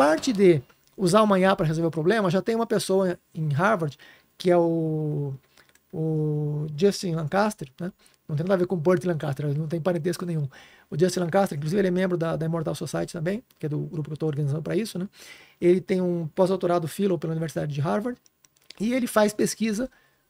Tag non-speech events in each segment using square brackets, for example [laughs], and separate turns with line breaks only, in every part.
parte de usar o manhã para resolver o problema, já tem uma pessoa em Harvard, que é o, o Justin Lancaster, né? não tem nada a ver com Burt Lancaster, não tem parentesco nenhum. O Justin Lancaster, inclusive, ele é membro da, da Immortal Society também, que é do grupo que eu estou organizando para isso. Né? Ele tem um pós-doutorado fellow pela Universidade de Harvard e ele faz pesquisa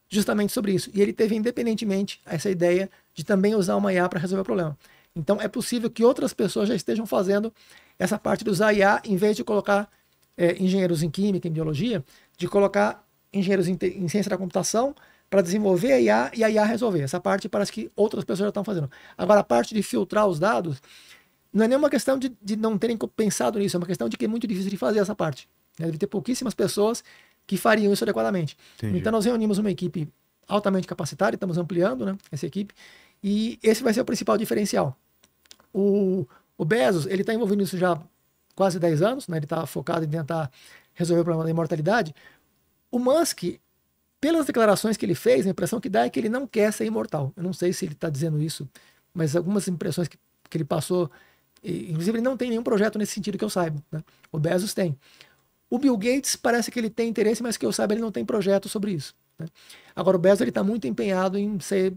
justamente sobre isso. E ele teve, independentemente, essa ideia de também usar uma IA para resolver o problema. Então é possível que outras pessoas já estejam fazendo essa parte do IA, em vez de colocar é, engenheiros em química, em biologia, de colocar engenheiros em, em ciência da computação para desenvolver a IA e a IA resolver. Essa parte parece que outras pessoas já estão fazendo. Agora, a parte de filtrar os dados, não é nenhuma questão de, de não terem pensado nisso, é uma questão de que é muito difícil de fazer essa parte. Né? Deve ter pouquíssimas pessoas que fariam isso adequadamente. Entendi. Então, nós reunimos uma equipe altamente capacitada, estamos ampliando né, essa equipe, e esse vai ser o principal diferencial. O, o Bezos, ele está envolvido nisso já há quase 10 anos, né? ele está focado em tentar resolver o problema da imortalidade. O Musk, pelas declarações que ele fez, a impressão que dá é que ele não quer ser imortal. Eu não sei se ele está dizendo isso, mas algumas impressões que, que ele passou, e, inclusive ele não tem nenhum projeto nesse sentido que eu saiba. Né? O Bezos tem. O Bill Gates parece que ele tem interesse, mas que eu saiba ele não tem projeto sobre isso. Né? Agora o Bezos ele está muito empenhado em ser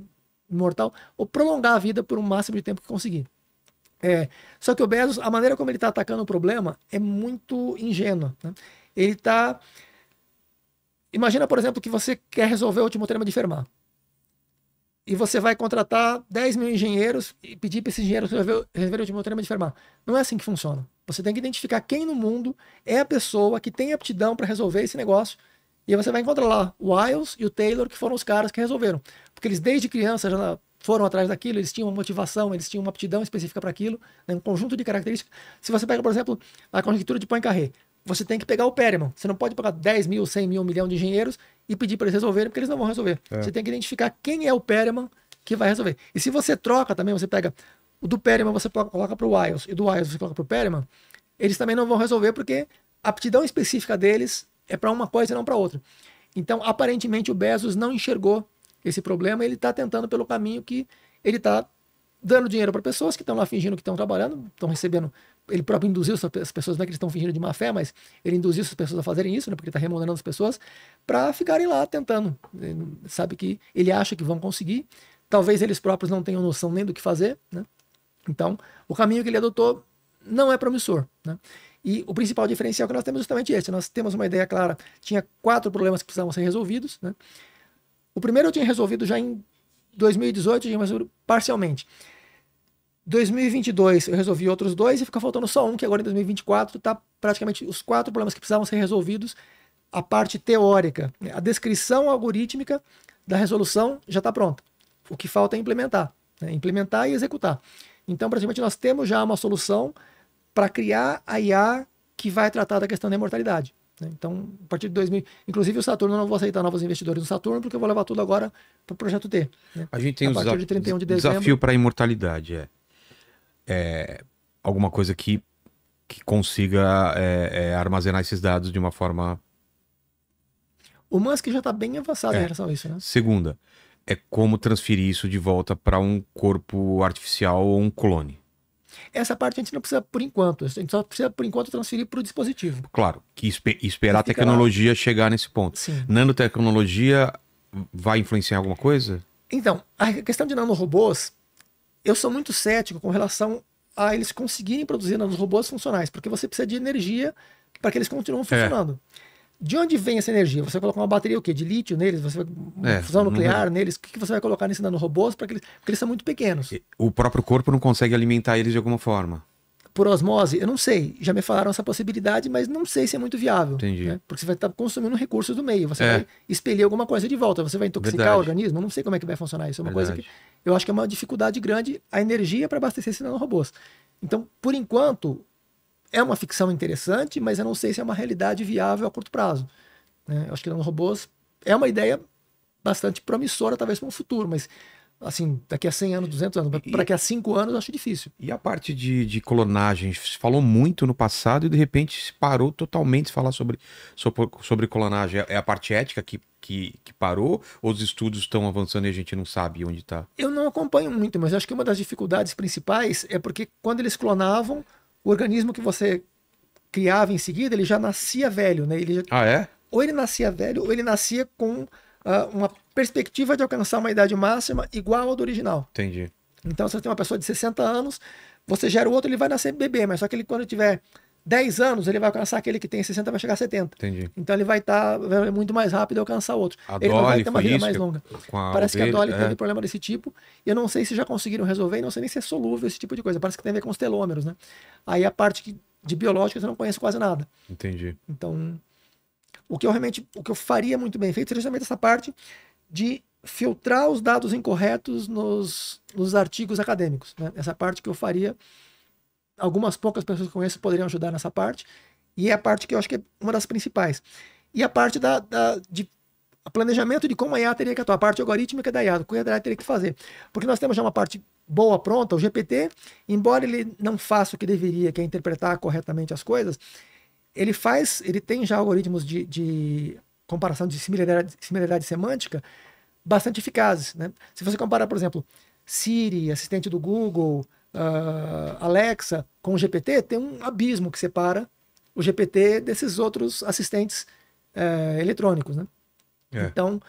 imortal, ou prolongar a vida por um máximo de tempo que conseguir. É, só que o Bezos, a maneira como ele está atacando o problema é muito ingênua. Né? Ele está. Imagina, por exemplo, que você quer resolver o último tema de Fermat. E você vai contratar 10 mil engenheiros e pedir para esses engenheiros resolver, resolver o último tema de Fermat. Não é assim que funciona. Você tem que identificar quem no mundo é a pessoa que tem aptidão para resolver esse negócio e você vai encontrar lá o Wiles e o Taylor, que foram os caras que resolveram. Porque eles, desde criança, já foram atrás daquilo, eles tinham uma motivação, eles tinham uma aptidão específica para aquilo, né? um conjunto de características. Se você pega, por exemplo, a conjectura de Poincaré, você tem que pegar o Perelman. Você não pode pegar 10 mil, 100 mil, um milhão de engenheiros e pedir para eles resolverem, porque eles não vão resolver. É. Você tem que identificar quem é o Perelman que vai resolver. E se você troca também, você pega o do Perelman, você coloca para o Wiles, e do Wiles você coloca para o Perelman, eles também não vão resolver porque a aptidão específica deles é para uma coisa e não para outra. Então, aparentemente, o Bezos não enxergou esse problema, ele está tentando pelo caminho que ele está dando dinheiro para pessoas que estão lá fingindo que estão trabalhando, estão recebendo. Ele próprio induziu as pessoas, não é que eles estão fingindo de má fé, mas ele induziu as pessoas a fazerem isso, né, porque ele está remunerando as pessoas, para ficarem lá tentando. Ele sabe que ele acha que vão conseguir, talvez eles próprios não tenham noção nem do que fazer. Né? Então, o caminho que ele adotou não é promissor. Né? E o principal diferencial que nós temos é justamente esse. Nós temos uma ideia clara. Tinha quatro problemas que precisavam ser resolvidos. Né? O primeiro eu tinha resolvido já em 2018, mas parcialmente. 2022 eu resolvi outros dois e fica faltando só um, que agora em 2024 está praticamente os quatro problemas que precisavam ser resolvidos. A parte teórica, né? a descrição algorítmica da resolução já está pronta. O que falta é implementar, né? implementar e executar. Então, praticamente, nós temos já uma solução para criar a IA que vai tratar da questão da imortalidade. Né? Então, a partir de 2000, inclusive o Saturno, eu não vou aceitar novos investidores no Saturno, porque eu vou levar tudo agora para o projeto T.
Né? A gente tem a um partir de 31 de dezembro, desafio para a imortalidade, é. é. alguma coisa que, que consiga é, é, armazenar esses dados de uma forma.
O Musk já está bem avançado em é. relação a isso, né?
Segunda, é como transferir isso de volta para um corpo artificial ou um clone.
Essa parte a gente não precisa por enquanto, a gente só precisa por enquanto transferir para o dispositivo.
Claro, que esperar a tecnologia lá. chegar nesse ponto. Sim. Nanotecnologia vai influenciar alguma coisa?
Então, a questão de nanorobôs, eu sou muito cético com relação a eles conseguirem produzir nanorobôs funcionais, porque você precisa de energia para que eles continuem é. funcionando. É. De onde vem essa energia? Você colocar uma bateria o quê? De lítio neles? Você é, fusão nuclear não... neles? O que, você vai colocar nisso robôs para que eles, porque eles são muito pequenos.
O próprio corpo não consegue alimentar eles de alguma forma.
Por osmose, eu não sei. Já me falaram essa possibilidade, mas não sei se é muito viável. Entendi. Né? Porque você vai estar tá consumindo recursos do meio. Você é. vai expelir alguma coisa de volta. Você vai intoxicar Verdade. o organismo. não sei como é que vai funcionar isso. É uma Verdade. coisa que eu acho que é uma dificuldade grande a energia para abastecer esses robôs. Então, por enquanto, é uma ficção interessante, mas eu não sei se é uma realidade viável a curto prazo. Né? Eu acho que nanorobôs é uma ideia bastante promissora, talvez para um futuro, mas assim, daqui a 100 anos, 200 anos, para daqui a 5 anos eu acho difícil.
E a parte de, de clonagem? Se falou muito no passado e de repente se parou totalmente de falar sobre, sobre, clonagem. É, é a parte ética que, que, que parou ou os estudos estão avançando e a gente não sabe onde está?
Eu não acompanho muito, mas acho que uma das dificuldades principais é porque quando eles clonavam, o organismo que você criava em seguida, ele já nascia velho, né? Ele já... Ah, é? Ou ele nascia velho, ou ele nascia com uh, uma perspectiva de alcançar uma idade máxima igual ao do original. Entendi. Então, se você tem uma pessoa de 60 anos, você gera o outro, ele vai nascer bebê, mas só que ele, quando tiver 10 anos, ele vai alcançar aquele que tem 60, vai chegar a 70. Entendi. Então ele vai estar tá, muito mais rápido e alcançar outro. A ele Dolly, vai ter uma vida mais longa. Parece que a Dolly é. teve problema desse tipo. E eu não sei se já conseguiram resolver, não sei nem se é solúvel esse tipo de coisa. Parece que tem a ver com os telômeros, né? Aí a parte que, de biológica eu não conheço quase nada. Entendi. Então, o que eu realmente, o que eu faria muito bem feito seria justamente essa parte de filtrar os dados incorretos nos, nos artigos acadêmicos. Né? Essa parte que eu faria algumas poucas pessoas que conheço poderiam ajudar nessa parte. E é a parte que eu acho que é uma das principais. E a parte da, da de planejamento de como a IA teria que atuar, a parte algorítmica da IA, o que a IA teria que fazer. Porque nós temos já uma parte boa, pronta, o GPT, embora ele não faça o que deveria, que é interpretar corretamente as coisas, ele faz, ele tem já algoritmos de, de comparação de similaridade, similaridade semântica bastante eficazes. Né? Se você comparar por exemplo, Siri, assistente do Google, uh, Alexa com o GPT, tem um abismo que separa o GPT desses outros assistentes uh, eletrônicos, né? É. Então,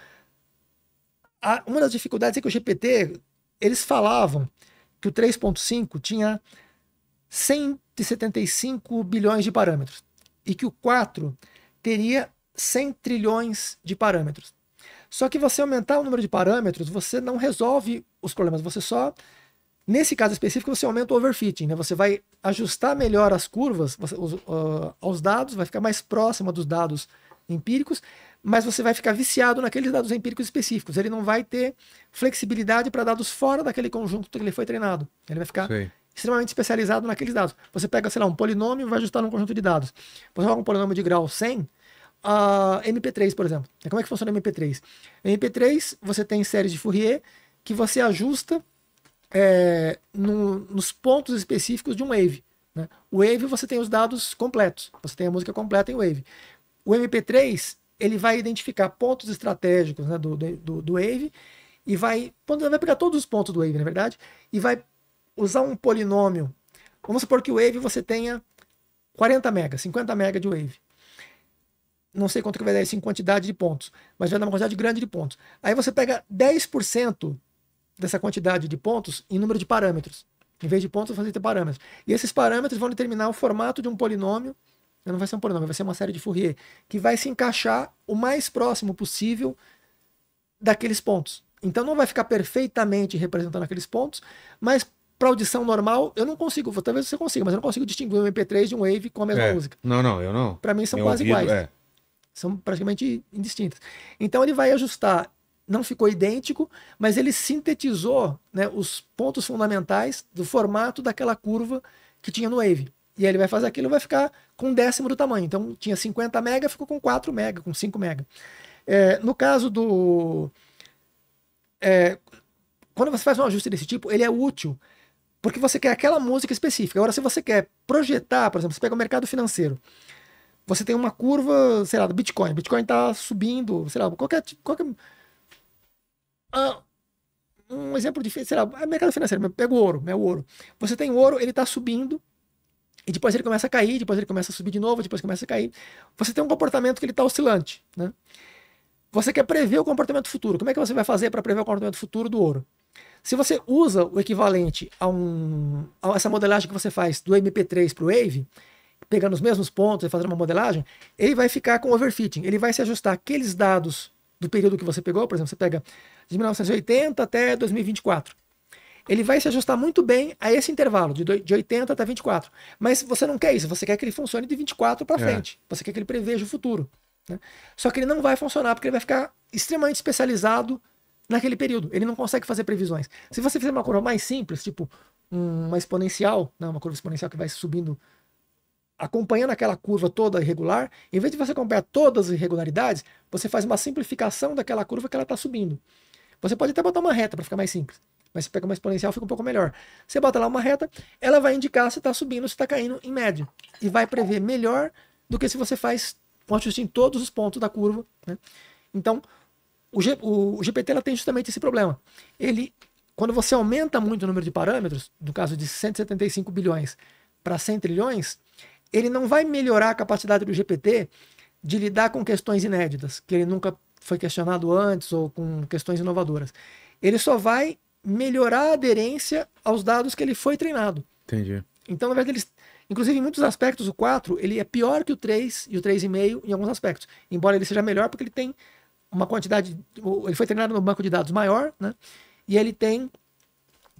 a, uma das dificuldades é que o GPT, eles falavam que o 3.5 tinha 175 bilhões de parâmetros e que o 4 teria 100 trilhões de parâmetros. Só que você aumentar o número de parâmetros, você não resolve os problemas, você só Nesse caso específico, você aumenta o overfitting, né? Você vai ajustar melhor as curvas você, os, uh, aos dados, vai ficar mais próxima dos dados empíricos, mas você vai ficar viciado naqueles dados empíricos específicos. Ele não vai ter flexibilidade para dados fora daquele conjunto que ele foi treinado. Ele vai ficar Sim. extremamente especializado naqueles dados. Você pega, sei lá, um polinômio e vai ajustar num conjunto de dados. Você pega um polinômio de grau 100, a uh, MP3, por exemplo. Como é que funciona o MP3? MP3, você tem séries de Fourier que você ajusta é, no, nos pontos específicos de um Wave. Né? O Wave você tem os dados completos, você tem a música completa em Wave. O MP3 ele vai identificar pontos estratégicos né, do, do, do Wave e vai, vai pegar todos os pontos do Wave, na verdade, e vai usar um polinômio. Vamos supor que o Wave você tenha 40 MB, 50 MB de Wave não sei quanto que vai dar isso em quantidade de pontos, mas vai dar uma quantidade grande de pontos. Aí você pega 10% dessa quantidade de pontos em número de parâmetros. Em vez de pontos, fazer ter parâmetros. E esses parâmetros vão determinar o formato de um polinômio. Não vai ser um polinômio, vai ser uma série de Fourier. Que vai se encaixar o mais próximo possível daqueles pontos. Então não vai ficar perfeitamente representando aqueles pontos, mas para audição normal, eu não consigo. Talvez você consiga, mas eu não consigo distinguir um MP3 de um Wave com a mesma é, música.
Não, não, eu não. Para mim são quase ouvido, iguais. É.
São praticamente indistintas. Então ele vai ajustar não ficou idêntico, mas ele sintetizou né, os pontos fundamentais do formato daquela curva que tinha no Wave. E aí ele vai fazer aquilo vai ficar com um décimo do tamanho. Então tinha 50 mega, ficou com 4 mega, com 5 mega. É, no caso do. É, quando você faz um ajuste desse tipo, ele é útil porque você quer aquela música específica. Agora, se você quer projetar, por exemplo, você pega o mercado financeiro você tem uma curva, sei lá, do Bitcoin. Bitcoin está subindo, sei lá, qualquer, qualquer ah, um exemplo difícil, sei lá, é mercado financeiro, pega o ouro, meu né, o ouro. Você tem ouro, ele está subindo, e depois ele começa a cair, depois ele começa a subir de novo, depois começa a cair. Você tem um comportamento que ele está oscilante, né? Você quer prever o comportamento futuro. Como é que você vai fazer para prever o comportamento futuro do ouro? Se você usa o equivalente a, um, a essa modelagem que você faz do MP3 para o Wave, pegando os mesmos pontos e fazendo uma modelagem, ele vai ficar com overfitting. Ele vai se ajustar aqueles dados do período que você pegou, por exemplo, você pega de 1980 até 2024. Ele vai se ajustar muito bem a esse intervalo, de, de 80 até 24. Mas você não quer isso, você quer que ele funcione de 24 para é. frente. É. Você quer que ele preveja o futuro. Né? Só que ele não vai funcionar, porque ele vai ficar extremamente especializado naquele período. Ele não consegue fazer previsões. Se você fizer uma curva mais simples, tipo uma exponencial, né, uma curva exponencial que vai subindo, acompanhando aquela curva toda irregular, em vez de você acompanhar todas as irregularidades, você faz uma simplificação daquela curva que ela está subindo. Você pode até botar uma reta para ficar mais simples. Mas se pega uma exponencial, fica um pouco melhor. Você bota lá uma reta, ela vai indicar se está subindo, se está caindo em média. E vai prever melhor do que se você faz um ajuste em todos os pontos da curva. Né? Então, o, G, o, o GPT ela tem justamente esse problema. Ele, quando você aumenta muito o número de parâmetros, no caso de 175 bilhões para 100 trilhões, ele não vai melhorar a capacidade do GPT de lidar com questões inéditas, que ele nunca foi questionado antes ou com questões inovadoras. Ele só vai melhorar a aderência aos dados que ele foi treinado. Entendi. Então, na verdade, eles, inclusive em muitos aspectos, o 4 ele é pior que o 3 e o 3,5 em alguns aspectos. Embora ele seja melhor porque ele tem uma quantidade, ele foi treinado no banco de dados maior, né? E ele tem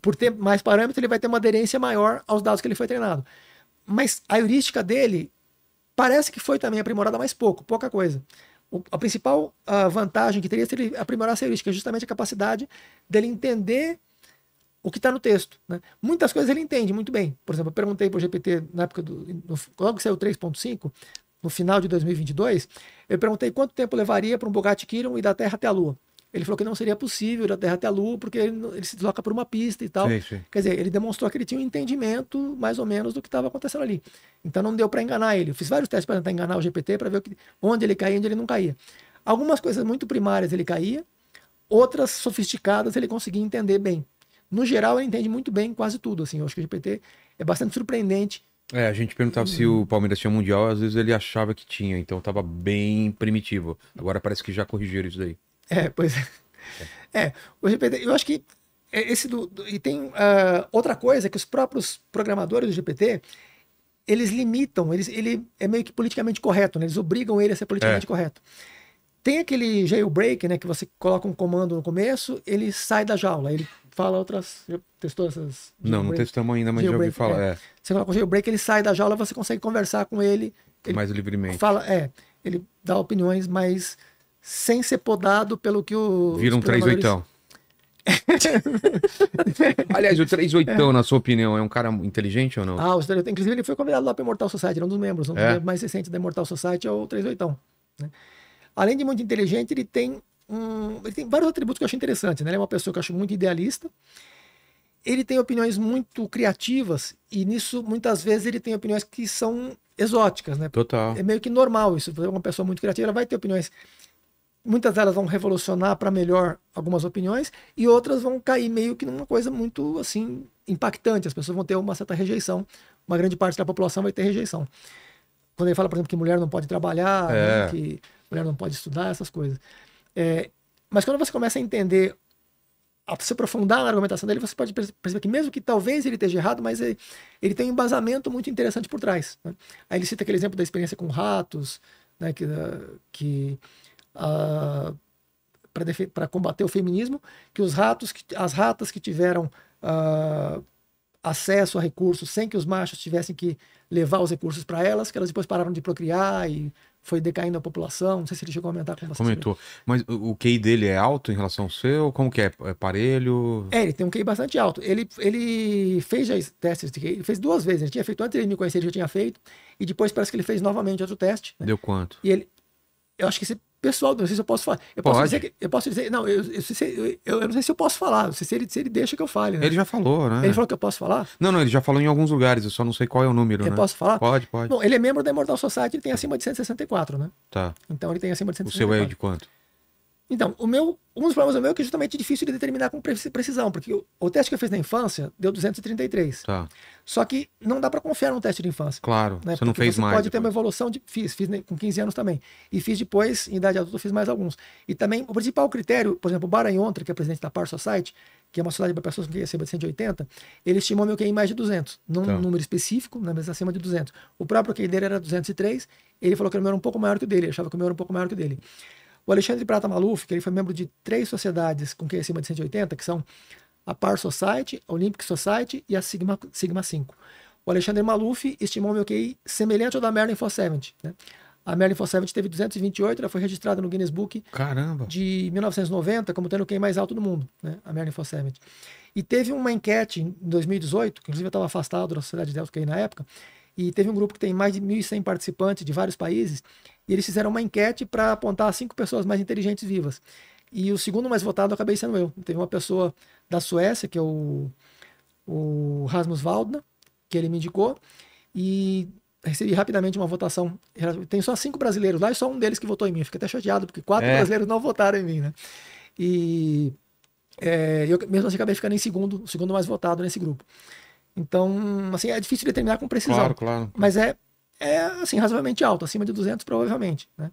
por ter mais parâmetros, ele vai ter uma aderência maior aos dados que ele foi treinado. Mas a heurística dele parece que foi também aprimorada mais pouco, pouca coisa a principal a ah, vantagem que teria seria aprimorar a serística, é justamente a capacidade dele entender o que está no texto. Né? Muitas coisas ele entende muito bem. Por exemplo, eu perguntei para o GPT na época do. No, logo que saiu 3.5, no final de 2022, eu perguntei quanto tempo levaria para um Bugatti Chiron ir da Terra até a Lua. Ele falou que não seria possível ir da Terra até a Lua, porque ele, ele se desloca por uma pista e tal. Sim, sim. Quer dizer, ele demonstrou que ele tinha um entendimento mais ou menos do que estava acontecendo ali. Então não deu para enganar ele. Eu fiz vários testes para tentar enganar o GPT para ver que, onde ele caía e onde ele não caía. Algumas coisas muito primárias ele caía, outras sofisticadas ele conseguia entender bem. No geral, ele entende muito bem quase tudo. Assim, eu acho que o GPT é bastante surpreendente
é, a gente perguntava se o Palmeiras tinha mundial, às vezes ele achava que tinha, então estava bem primitivo. Agora parece que já corrigiram isso daí.
É, pois é. É, é o GPT, eu acho que é esse do, do e tem uh, outra coisa que os próprios programadores do GPT eles limitam, eles, ele é meio que politicamente correto, né? Eles obrigam ele a ser politicamente é. correto. Tem aquele jailbreak, né? Que você coloca um comando no começo, ele sai da jaula, ele fala outras. Testou essas. Não, não testamos ainda, mas já ouvi falar. É. É. Você coloca o jailbreak, ele sai da jaula, você consegue conversar com ele. ele mais livremente. Fala, é, ele dá opiniões mais sem ser podado pelo que o. Vira um 38.
[laughs] Aliás, o 38, é. na sua opinião, é um cara inteligente ou não?
Ah, o 38, inclusive ele foi convidado lá para Immortal Society, era um dos membros, um é. membros mais recentes da Immortal Society é o 38. Né? Além de muito inteligente, ele tem um, ele tem vários atributos que eu acho interessantes, né? Ele é uma pessoa que eu acho muito idealista. Ele tem opiniões muito criativas e nisso muitas vezes ele tem opiniões que são exóticas, né? Total. É meio que normal isso, é uma pessoa muito criativa ela vai ter opiniões muitas delas vão revolucionar para melhor algumas opiniões e outras vão cair meio que numa coisa muito assim impactante. As pessoas vão ter uma certa rejeição, uma grande parte da população vai ter rejeição. Quando ele fala, por exemplo, que mulher não pode trabalhar, né, é. né, que mulher não pode estudar, essas coisas. É, mas quando você começa a entender, a se aprofundar na argumentação dele, você pode perceber que mesmo que talvez ele esteja errado, mas ele, ele tem um embasamento muito interessante por trás. Né? Aí ele cita aquele exemplo da experiência com ratos, né, que, que ah, para combater o feminismo, que os ratos, que, as ratas que tiveram ah, acesso a recursos sem que os machos tivessem que levar os recursos para elas, que elas depois pararam de procriar e foi decaindo a população. Não sei se ele chegou a aumentar com você. Comentou.
Mas o QI dele é alto em relação ao seu? Como que é? É parelho? É,
ele tem um QI bastante alto. Ele, ele fez já testes de QI, ele fez duas vezes. Ele tinha feito antes de ele me conhecer, ele já tinha feito. E depois parece que ele fez novamente outro teste. Né? Deu quanto? E ele. Eu acho que se pessoal, não sei se eu posso falar. Eu Pode. posso dizer que, eu posso dizer, não, eu, eu, eu, eu, não sei se eu posso falar, não sei se ele, se ele deixa que eu fale. Né? Ele já falou, né? Ele falou que eu posso falar?
Não, não, ele já falou em alguns lugares, eu só não sei qual é o número, Eu né? posso falar? Pode, pode. Bom,
ele é membro da Immortal Society, ele tem acima de 164, né? Tá. Então ele tem acima de 164. O seu é de quanto? Então, o meu, um dos problemas do meu é que justamente é difícil de determinar com precisão, porque o, o teste que eu fiz na infância deu 233. Tá. Só que não dá para confiar num teste de infância. Claro, né? você porque não fez você mais. Pode depois. ter uma evolução de fiz, fiz com 15 anos também. E fiz depois, em idade adulta, fiz mais alguns. E também o principal critério, por exemplo, o Baranhontra, que é presidente da Par Society, que é uma sociedade para pessoas com QI acima de 180, ele estimou meu QI em mais de 200, num então. número específico, né, mas acima de 200. O próprio QI dele era 203, ele falou que o meu era um pouco maior que o dele, achava que o meu era um pouco maior que o dele. O Alexandre Prata Maluf, que ele foi membro de três sociedades com QI acima de 180, que são a Par Society, a Olympic Society e a Sigma, Sigma 5. O Alexandre Maluf estimou meu QI semelhante ao da Merlin 470. Né? A Merlin 470 teve 228, ela foi registrada no Guinness Book Caramba. de 1990 como tendo o QI mais alto do mundo, né? a Merlin 470. E teve uma enquete em 2018, que inclusive eu estava afastado da Sociedade de Delta QI na época, e teve um grupo que tem mais de 1.100 participantes de vários países, e eles fizeram uma enquete para apontar cinco pessoas mais inteligentes vivas. E o segundo mais votado acabei sendo eu. Teve uma pessoa da Suécia, que é o, o Rasmus Waldner, que ele me indicou, e recebi rapidamente uma votação. Tem só cinco brasileiros lá e só um deles que votou em mim. Fico fiquei até chateado, porque quatro é. brasileiros não votaram em mim, né? E é, eu mesmo assim acabei ficando em segundo, o segundo mais votado nesse grupo. Então, assim, é difícil determinar com precisão. Claro, claro. Mas é, é assim, razoavelmente alto, acima de 200 provavelmente, né?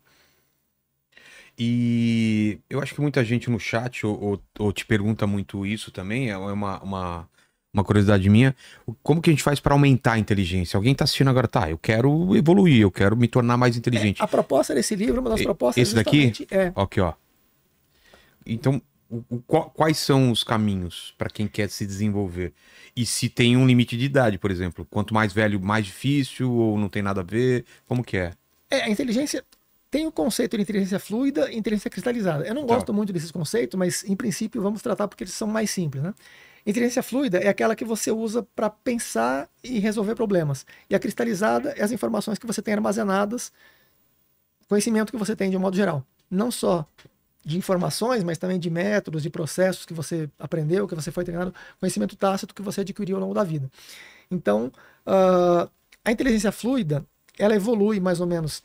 E eu acho que muita gente no chat ou, ou, ou te pergunta muito isso também, é, é uma, uma, uma curiosidade minha. Como que a gente faz para aumentar a inteligência? Alguém está assistindo agora, tá, eu quero evoluir, eu quero me tornar mais é, inteligente. É, a
proposta desse livro, uma das propostas Esse daqui? É...
Ok, ó. Então, o, o, quais são os caminhos para quem quer se desenvolver? E se tem um limite de idade, por exemplo? Quanto mais velho, mais difícil ou não tem nada a ver? Como que é?
É, a inteligência tem o conceito de inteligência fluida e inteligência cristalizada. Eu não tá. gosto muito desses conceitos, mas em princípio vamos tratar porque eles são mais simples, né? Inteligência fluida é aquela que você usa para pensar e resolver problemas. E a cristalizada é as informações que você tem armazenadas, conhecimento que você tem de um modo geral. Não só de informações, mas também de métodos, de processos que você aprendeu, que você foi treinado, conhecimento tácito que você adquiriu ao longo da vida. Então, uh, a inteligência fluida, ela evolui mais ou menos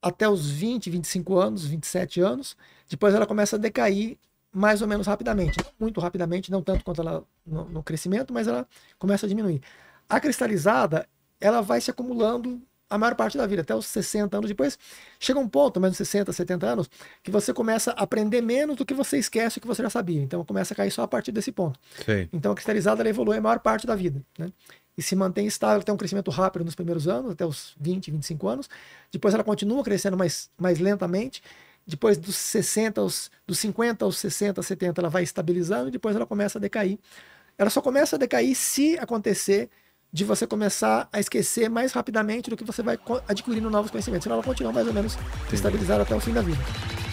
até os 20, 25 anos, 27 anos, depois ela começa a decair mais ou menos rapidamente, muito rapidamente, não tanto quanto ela no, no crescimento, mas ela começa a diminuir. A cristalizada, ela vai se acumulando a maior parte da vida, até os 60 anos depois, chega um ponto, mais uns 60, 70 anos, que você começa a aprender menos do que você esquece o que você já sabia. Então começa a cair só a partir desse ponto. Sim. Então a cristalizada ela evolui a maior parte da vida, né? E se mantém estável, tem um crescimento rápido nos primeiros anos, até os 20, 25 anos. Depois ela continua crescendo mais, mais lentamente. Depois dos 60 aos dos 50 aos 60, 70 ela vai estabilizando e depois ela começa a decair. Ela só começa a decair se acontecer de você começar a esquecer mais rapidamente do que você vai adquirindo novos conhecimentos. Senão ela continua mais ou menos estabilizada até o fim da vida.